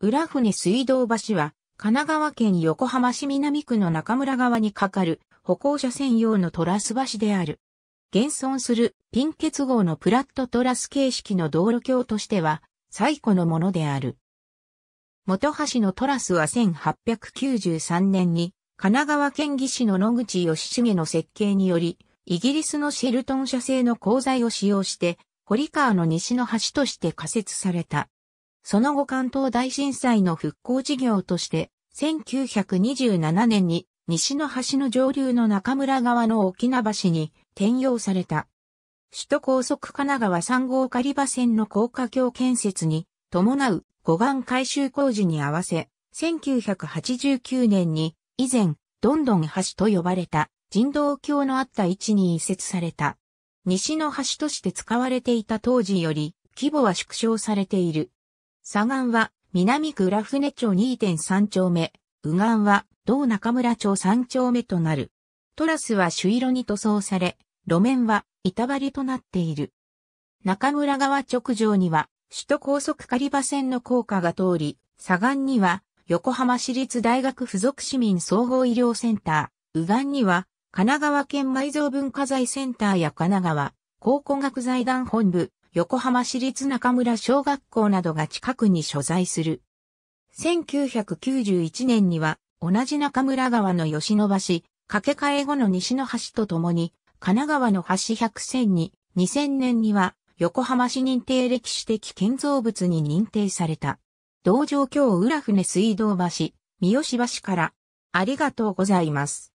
浦船水道橋は、神奈川県横浜市南区の中村川に架かる歩行者専用のトラス橋である。現存するピン結合のプラットトラス形式の道路橋としては最古のものである。元橋のトラスは1893年に神奈川県技師の野口義重の設計によりイギリスのシェルトン社製の鋼材を使用して堀川の西の橋として仮設された。その後関東大震災の復興事業として、1927年に西の橋の上流の中村川の沖縄橋に転用された。首都高速神奈川3号狩場線の高架橋建設に伴う護岸改修工事に合わせ、1989年に以前、どんどん橋と呼ばれた人道橋のあった位置に移設された。西の橋として使われていた当時より規模は縮小されている。左岸は、南区浦船町2.3丁目、右岸は、同中村町3丁目となる。トラスは朱色に塗装され、路面は板張りとなっている。中村川直上には、首都高速狩場線の高架が通り、左岸には、横浜市立大学附属市民総合医療センター、右岸には、神奈川県埋蔵文化財センターや神奈川、考古学財団本部、横浜市立中村小学校などが近くに所在する。1991年には、同じ中村川の吉野橋、掛け替え後の西の橋とともに、神奈川の橋100選に、2000年には、横浜市認定歴史的建造物に認定された。道場橋浦船水道橋、三好橋から、ありがとうございます。